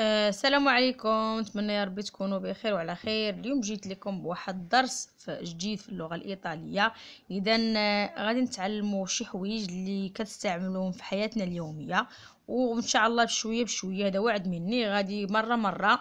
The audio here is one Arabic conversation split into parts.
آه، السلام عليكم نتمنى يا ربي تكونوا بخير وعلى خير اليوم جيت لكم بواحد الدرس جديد في اللغه الايطاليه اذا آه، غادي نتعلموا شي حوايج اللي كتستعملوهم في حياتنا اليوميه وان شاء الله بشويه بشويه هذا وعد مني غادي مره مره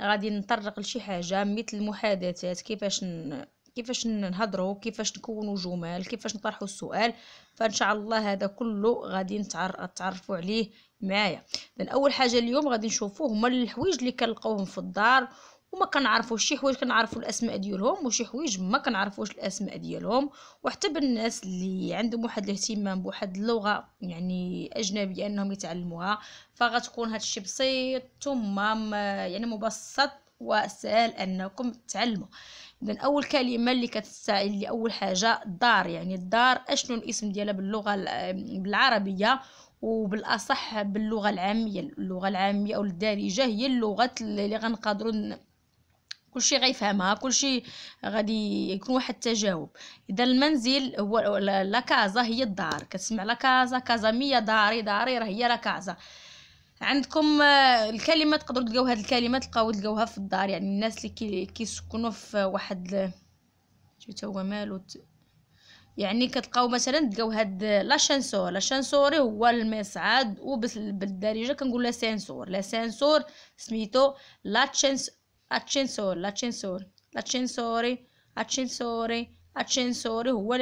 غادي نطرق لشي حاجه مثل المحادثات كيفاش ن... كيفاش نهضروا كيفاش نكونوا جمال كيفاش نطرحوا السؤال فان شاء الله هذا كله غادي نتعرفوا عليه معايا من اول حاجه اليوم غادي نشوفوا هما الحوايج اللي كنلقاوهم في الدار وما كنعرفوش شي حوايج كنعرفوا الاسماء ديالهم وشي حوايج ما كنعرفوش الاسماء ديالهم وحتى بالناس اللي عندهم واحد الاهتمام بواحد اللغه يعني اجنبيه انهم يتعلموها فغتكون هذا الشيء بسيط ثم يعني مبسط وسهل انكم تعلموا اذا اول كلمه اللي كتستعين لي اول حاجه الدار يعني الدار اشنو الاسم ديالها باللغه بالعربيه وبالاصح باللغه العاميه اللغه العاميه او الدارجه هي اللغه اللي غنقدروا كلشي غيفهمها كلشي غادي يكون واحد التجاوب اذا المنزل هو لا كازا هي الدار كتسمع لا كازا كازا مية داري داري راه هي لا كازا عندكم آه، الكلمه تقدروا تلقاو هاد الكلمه تلقاو تلقاوها في الدار يعني الناس اللي كيسكنوا في واحد تا هو مالو يعني كتلقاو مثلا تلقاو هاد لاشانسور لاشانسوري هو المصعد وبالدارجه كنقول لها سانسور لا سانسور سميتو لاتشنس اتشنسور لاتشنسور لاتشنسوري اتشنسوري اتشنسوري هو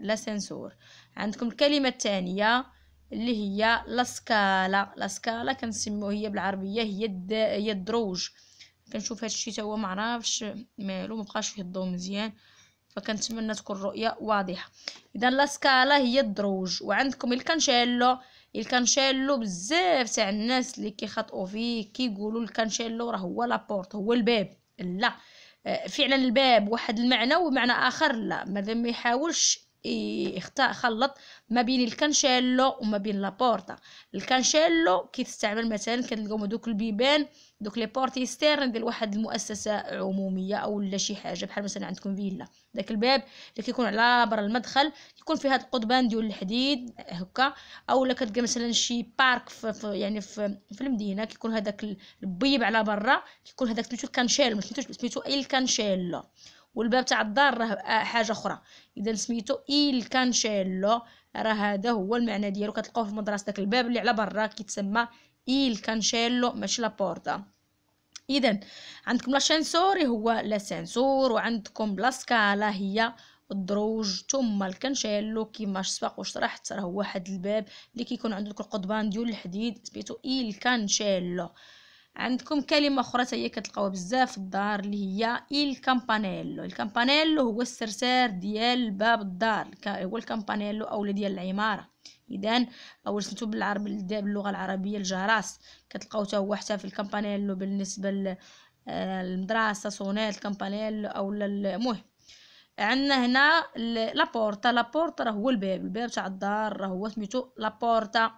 لا سانسور عندكم الكلمه الثانيه اللي هي لاسكالا لاسكالا كنسميوها هي بالعربيه هي هي الدروج كنشوف هادشي تا هو معرفش مالو مبقاش الضوء مزيان فكنتمنى تكون الرؤيه واضحه اذا لاسكالا هي الدروج وعندكم الكانشيلو الكانشيلو بزاف تاع الناس اللي كيخطئوا فيه كيقولوا الكانشيلو راه هو لابورت هو الباب لا آه، فعلا الباب واحد المعنى ومعنى اخر لا مادام ما يحاولش يخلط ما بين الكانشيلو وما بين لابورتا الكانشيلو كيستعمل مثلا كنلقاو دوك البيبان دوك لي بورتيستيرن ديال واحد المؤسسه عموميه او لا شي حاجه بحال مثلا عندكم فيلا داك الباب اللي كيكون على برا المدخل كيكون فيه هاد القضبان ديال الحديد هكا اولا كتلقى مثلا شي بارك في, يعني في, في المدينه كيكون هذاك البيب على برا كيكون هذاك سميتو الكانشيلو سميتو اي الكانشيلو والباب تاع الدار راه آه، حاجه اخرى اذا سميتو ايل كانشيلو راه هذا هو المعنى ديالو كتلقاوه في مدرسه داك الباب اللي على برا كيتسمى ايل كانشيلو ماشي لا بورتا اذا عندكم لاشانسوري هو لاسانسور وعندكم سكالا هي الدروج ثم الكانشيلو كيما سبق وشرحت راه هو واحد الباب اللي كيكون عندو القضبان ديال الحديد سميتو ايل كانشيلو عندكم كلمه اخرى هي كتلقاوها بزاف في الدار اللي هي الكامبانيلو الكامبانيلو هو السرسار ديال باب الدار هو الكامبانيلو اولا ديال العماره اذا او سميتو بالعربي باللغه العربيه الجرس كتلقاو حتى هو حتى في الكامبانيلو بالنسبه آه، للمدرسه صونات الكامبانيلو اولا المهم عندنا هنا لابورتا لابورتا راه هو الباب الباب تاع الدار راه هو سميتو لابورتا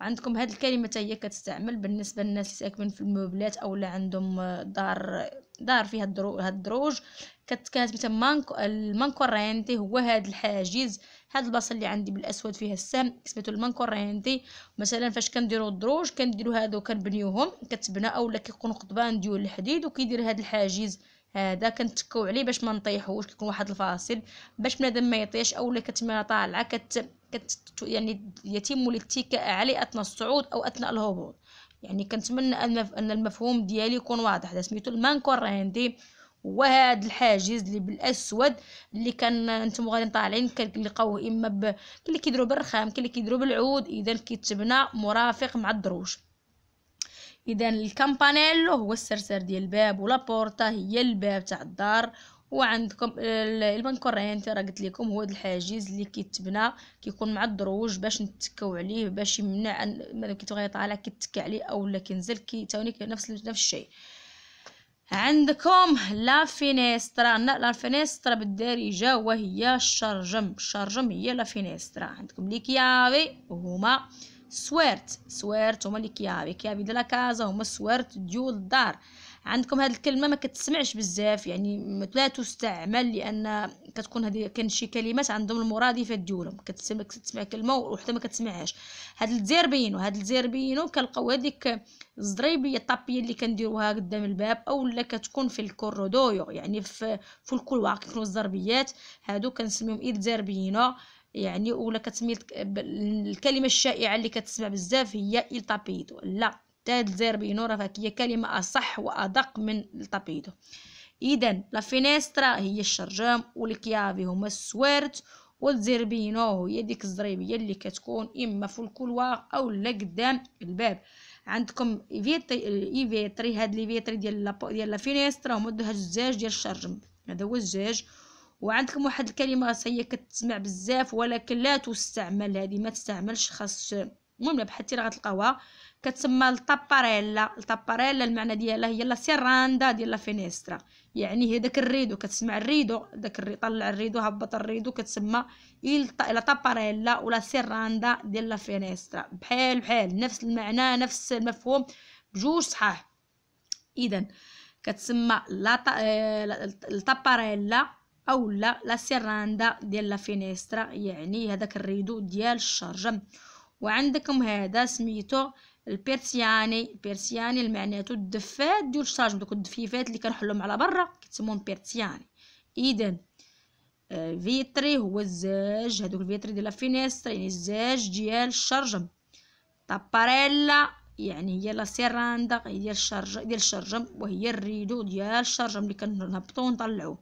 عندكم هاد الكلمه حتى هي كتستعمل بالنسبه للناس اللي ساكنين في الموبلات اولا عندهم دار دار فيها هاد الدروج كتكاتب مثلا المانكورينتي هو هاد الحاجز هاد البلاصه اللي عندي بالاسود فيها السام سميتو المانكورينتي مثلا فاش كنديرو الدروج كنديرو هادو كنبنيوهم كتبنى اولا كيكونوا قضبان ديال الحديد وكيدير هاد الحاجز هذا كنتكاو عليه باش ما نطيحوش كيكون واحد الفاصل باش بنادم ما يطيحش اولا كتما طالعه كت يعني يتم الاتكاء عليه اثناء الصعود او اثناء الهبوط يعني كنتمنى ان المفهوم ديالي يكون واضح هذا سميتو المانكور عندي وهاد الحاجز اللي بالاسود اللي كان انتم غادي طالعين كنلقاوه اما ب... اللي كيديروا بالرخام اللي كيديروا بالعود اذا كيتبنى مرافق مع الدروج اذا الكامبانيلو هو السرسر ديال الباب ولا بورتا هي الباب تاع الدار وعندكم البنكورينت راه قلت لكم هو هذا الحاجز اللي كيتبنى كيكون مع الدروج باش نتكاو عليه باش يمنع ماذا كيتبغي يطالع كيتكى عليه اولا كينزل تاوني نفس نفس الشيء عندكم لا فينيسترا لا فينيسترا بالدارجه وهي الشرجم الشرجم هي لا فينيسترا عندكم لي كيافي هما سويرت سويرت هما لي كيافي كيافي ديال لا كازا هما سويرت ديال الدار عندكم هاد الكلمه ما كتسمعش بزاف يعني لا تستعمل لان كتكون هذه كاين شي كلمات عندهم المرادفات ديالهم كتسمع كتسمع كلمه وحده ما كتسمعهاش هاد الزير هذا هاد كنلقاو هذيك الزريبيه الطابيه اللي كنديروها قدام الباب اولا كتكون في الكورودويو يعني في في الكولوار كيكونوا الزربيات هادو كنسميهم ايد زربينو يعني ولا كتسمي الكلمه الشائعه اللي كتسمع بزاف هي التابيدو لا تاد زيربينو فهي كلمة أصح وأدق من التابيدو إذا لا فينيسترا هي الشرجام والكيافي هما السوارت والزربينو هي ديك الزريبية اللي كتكون إما في الكولوار أو لا قدام الباب عندكم ايفيتري ايفيتري هاد ليفيتري ديال لا ديال لا فينيسترا هما هاد الزجاج ديال الشرجم هذا هو الزجاج وعندكم واحد الكلمه هي كتسمع بزاف ولكن لا تستعمل هذه ما تستعملش خاص المهم بحثتي راه غتلقاوها كتسمى الطاباريلا الطاباريلا المعنى ديالها هي لا سيراندا ديال لا فينيسترا يعني هي داك الريدو كتسمع الريدو داك الري طلع الريدو هبط الريدو كتسمى لا طاباريلا ولا سيراندا ديال لا فينيسترا بحال بحال نفس المعنى نفس المفهوم بجوج صحاح اذا كتسمى آه، الطاباريلا اولا لا سيراندا ديال لا فينيسترا يعني هذاك الريدو ديال الشرجم وعندكم هذا سميتو البيرسياني البيرسياني معناته الدفات ديال الشارج دوك الدفيفات اللي كنحلهم على برا كيتسمون بيرسياني اذا آه، فيتري هو الزاج هادوك الفيتري ديال لافينيستر يعني الزاج ديال الشرجم طاباريلا يعني هي لا سيراندا يعني ديال الشرج ديال الشرجم وهي الريدو ديال الشرجم اللي كنهبطو ونطلعوه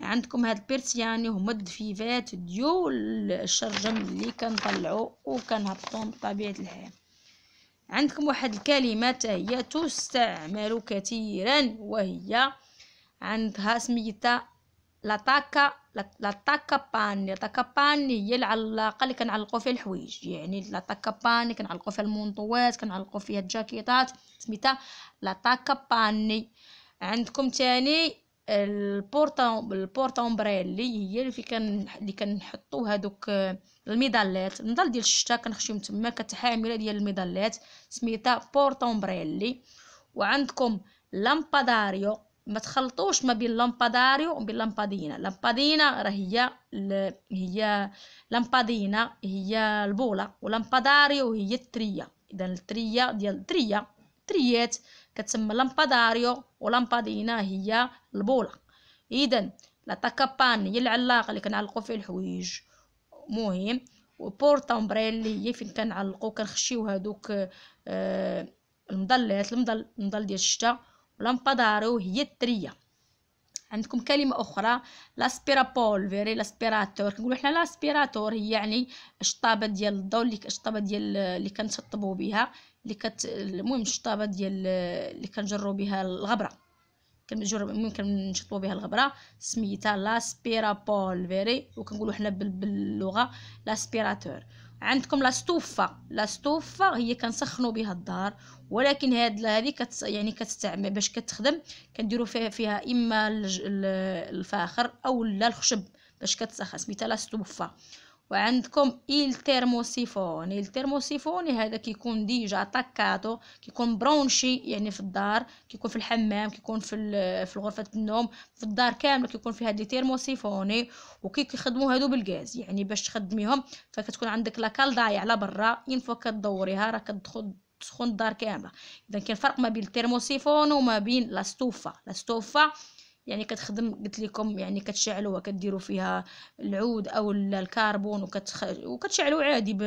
عندكم هاد البيرسياني هما الدفيفات ديال الشرجم اللي كنطلعو وكنهبطو بطبيعه الحال عندكم واحد الكلمه هي تستعمل كثيرا وهي عندها سميتها لاطاكا لاطاكا بان لاطاكا بان هي العلاقه اللي كنعلقو فيها الحوايج يعني لاطاكا بان كنعلقو فيها المونطوات كنعلقو فيها الجاكيطات سميتها لاطاكا باني عندكم تاني البورتا البورطا امبريلي هي اللي في كان اللي كنحطو هذوك آه، الميدالات النضال ديال الشتا كنخشيو تما كتحامله ديال الميدالات سميتها بورتا امبريلي وعندكم لامباداريو ما تخلطوش ما بين لامباداريو وبين لامبادينا لامبادينا راه هي ال... هي لامبادينا هي البوله ولامباداريو هي التريه اذا التريه ديال التريه تريات كتسمى لامباداريو ولامبادينا هي البوله اذا لا تاكابان هي العلاقه اللي كنعلقو فيها الحوايج مهم وبورتا امبريلي هي فين كنعلقو كنخشيو هادوك آه، المظلات المظل المظل ديال الشتاء ولامباداريو هي التريه عندكم كلمه اخرى لاسبيرابول فيري لاسبيراتور كنقولوا حنا لاسبيراتور هي يعني الشطابه ديال الضوء اللي الشطابه ديال اللي كنشطبوا بها اللي كت المهم الشطابه ديال اللي كنجروا بها الغبره كنجرو ممكن نشطبوا بها الغبره سميتها لاسبيرابول فيري وكنقولوا حنا باللغه لاسبيراتور عندكم لا ستوفا لا ستوفا هي كنسخنوا بها الدار ولكن هاد هذه كت يعني كتستعمل باش كتخدم كنديروا فيها فيها اما الفاخر او لا الخشب باش كتسخن سميتها لا ستوفا وعندكم إل ترموسيفون إل ترموسيفون هذا كيكون ديجا طاكاتو كيكون برونشي يعني في الدار كيكون في الحمام كيكون في في غرفة النوم في الدار كاملة كيكون فيها لي ترموسيفوني وكي كيخدموا هادو بالغاز يعني باش تخدميهم فكتكون عندك لا كالداي على برا إين فوا كدوريها راه كتدخل تسخن الدار كامله اذا كاين فرق ما بين التيرموسيفون وما بين لا ستوفا لا ستوفا يعني كتخدم قلت لكم يعني كتشعلوها كديروا فيها العود او الكربون وكتخ... وكتشعلوا عادي ب...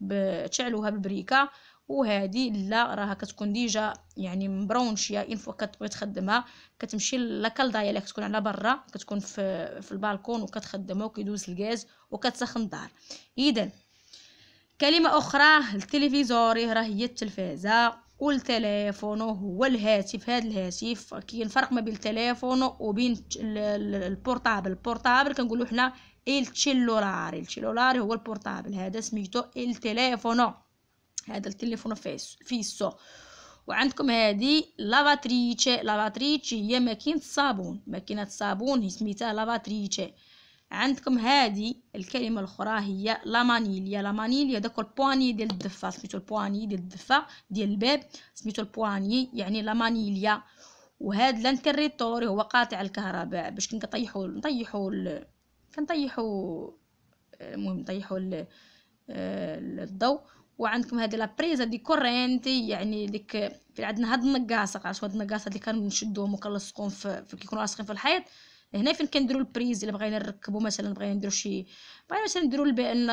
ببريكه بالبريكه وهذه لا راها كتكون ديجا يعني مبرونشيا اين فوا كتبغي تخدمها كتمشي لاكالدايا اللي كتكون على برا كتكون في في البالكون وكتخدمها وكيدوز الغاز وكتسخن الدار اذا كلمه اخرى التلفزيون راه هي التلفازه كل هو الهاتف هذا الهاتف كاين فرق ما بين التليفون وبين البورطابل البورطابل كنقولوا حنا التشيلولاري التشيلولاري هو البورطابل هذا سميتو التليفون هذا التليفون فيسو وعندكم هذه لافاتريتشي لافاتريتشي هي ماكينه الصابون ماكينه الصابون هي سميتها لافاتريتشي عندكم هادي الكلمة الأخرى هي لامانيليا لامانيليا داك البواني ديال الدفة سميتو البواني ديال الدفة ديال الباب سميتو البواني يعني لامانيليا وهاد لانتريتور هو قاطع الكهرباء باش كنطيحو نطيحو ال... كنطيحو المهم نطيحو ال... آه، الضوء وعندكم هذه لا بريزا دي كورنت يعني ديك في عندنا هاد النقاصه عرفتوا هاد النقاصه اللي كنشدوهم وكنلصقوهم في كيكونوا لاصقين في الحيط هنا فين كنديروا البريز الا بغينا نركبوا مثلا بغينا نديروا شي بغينا مثلا نديروا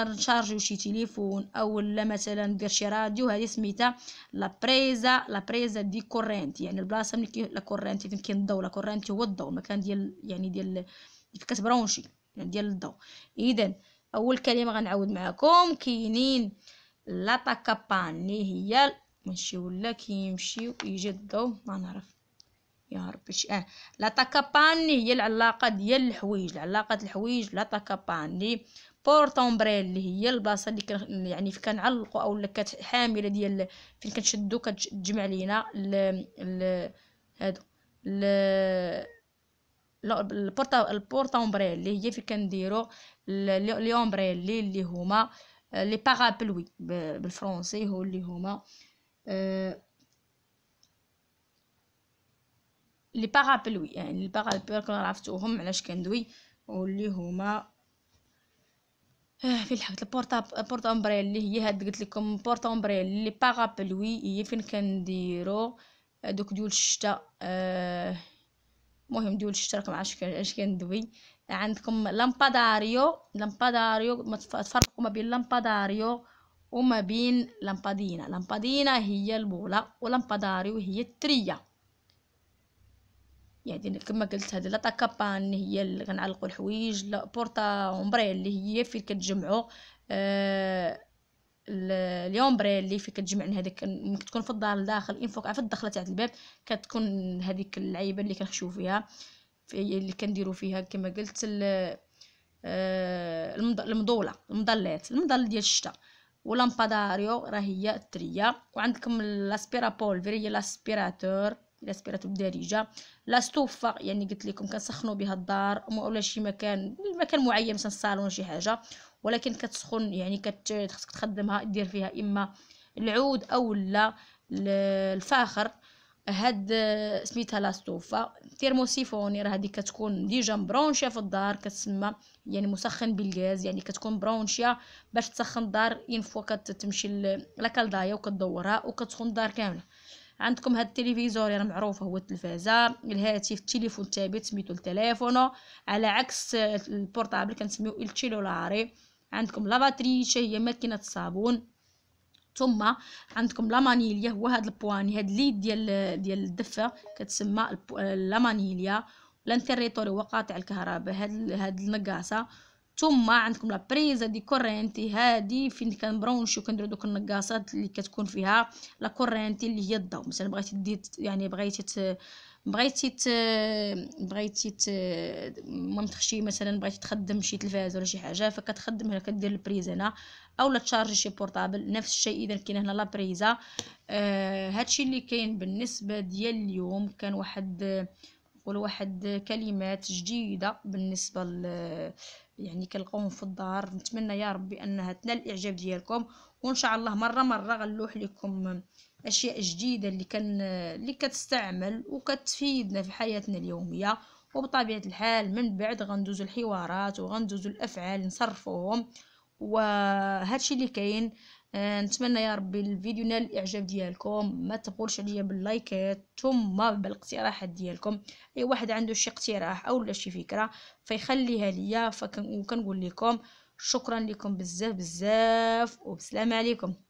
نشارجيو شي تليفون او لا مثلا ندير شي راديو هذه سميتها لا بريزا لا بريزا دي كورنت يعني البلاصه ملي لا كورنت فين كاين الضوء لا كورنت هو الضوء المكان ديال يعني ديال كتبرونشي يعني ديال الضوء اذا اول كلمه غنعاود معكم كاينين لا تاكابان اللي هي ماشي ولا كيمشيو يجي الضوء ما نعرف يا ربي شي اه لا تاكاباني هي العلاقه ديال الحوايج العلاقه الحوايج لا تاكاباني بورت اللي هي البلاصه اللي كان يعني في كنعلقوا اولا حامله ديال فين كنشدو كتجمع لينا ال ال هادو ال البورتا البورتا اومبريل اللي هي فين كنديرو لي اومبريل اللي, اللي هما آه، لي بارابلوي بالفرنسي هو اللي هما أه لي بارابلوي يعني لي بارابلوي كنا عرفتوهم علاش كندوي واللي هما آه فين لحقت البورتا بورتا امبري اللي هي هاد قلت لكم بورتا امبري لي بارابلوي هي فين كنديرو دوك ديول الشتاء آه المهم ديول الشتاء راكم عارف اش كندوي عندكم لامباداريو لامباداريو ما تفرقوا ما بين لامباداريو وما بين لامبادينا لامبادينا هي البوله ولامباداريو هي التريه يعني كما قلت هذه لا تاكابان هي اللي كنعلقوا الحوايج لا بورتا اومبري اللي هي فين كتجمعوا آه اليومبري اللي فين كتجمعن هذيك ملي كتكون في الدار ان فوق عفد الدخله تاع الباب كتكون هذيك اللعيبه اللي كنخشوا فيها في اللي كنديروا فيها كما قلت آه، المضوله المضلات المضل ديال الشتاء ولامباداريو راه هي التريه وعندكم لاسبيرابول فيري لاسبيراتور الاسبيراتور الدارجه لا ستوفا يعني قلت لكم كنسخنوا بها الدار ولا شي مكان مكان معين مثلا الصالون شي حاجه ولكن كتسخن يعني خصك تخدمها دير فيها اما العود او لا الفاخر هاد سميتها تيرموسيفوني راه هذه كتكون ديجا برونشيا في الدار كتسمى يعني مسخن بالغاز يعني كتكون برونشيا باش تسخن الدار اين فوا كتمشي لاكالدايا وكدورها وكتسخن الدار كامله عندكم هاد التلفزيون راه معروف هو التلفازه الهاتف التليفون الثابت سميتو التليفونو على عكس البورطابل كنسميو التشيلولاري عندكم لافاتري هي ماكينه الصابون ثم عندكم لامانيليا هو هاد البواني هاد ليد ديال ديال الدفه كتسمى لامانيليا لانتريتوري هو قاطع الكهرباء هاد هاد النقاسه ثم عندكم لابريزا دي كورنتي هادي فين كنبرونشيو كنديرو دوك النقاصات اللي كتكون فيها لا كورنتي اللي هي الضوء مثلا بغيتي دي يعني بغيتي ت... بغيتي ت... بغيتي ت... المهم تخشي مثلا بغيتي تخدم شي تلفاز ولا شي حاجه فكتخدم هنا كدير البريز هنا اولا تشارجي شي بورطابل نفس الشيء اذا كاين هنا لابريزا آه هادشي اللي كاين بالنسبه ديال اليوم كان واحد نقول واحد كلمات جديده بالنسبه ل يعني كنلقاوهم في الدار نتمنى يا ربي انها تنال الاعجاب ديالكم وان شاء الله مره مره غنلوح لكم اشياء جديده اللي كان اللي كتستعمل وكتفيدنا في حياتنا اليوميه وبطبيعه الحال من بعد غندوزو الحوارات وغندوزو الافعال نصرفوهم وهادشي اللي كاين آه، نتمنى يا ربي الفيديو نال الاعجاب ديالكم ما تبخلوش عليا باللايكات ثم بالاقتراحات ديالكم اي واحد عنده شي اقتراح او لا شي فكره فيخليها ليا فكنقول لكم شكرا لكم بزاف بزاف وبسلام عليكم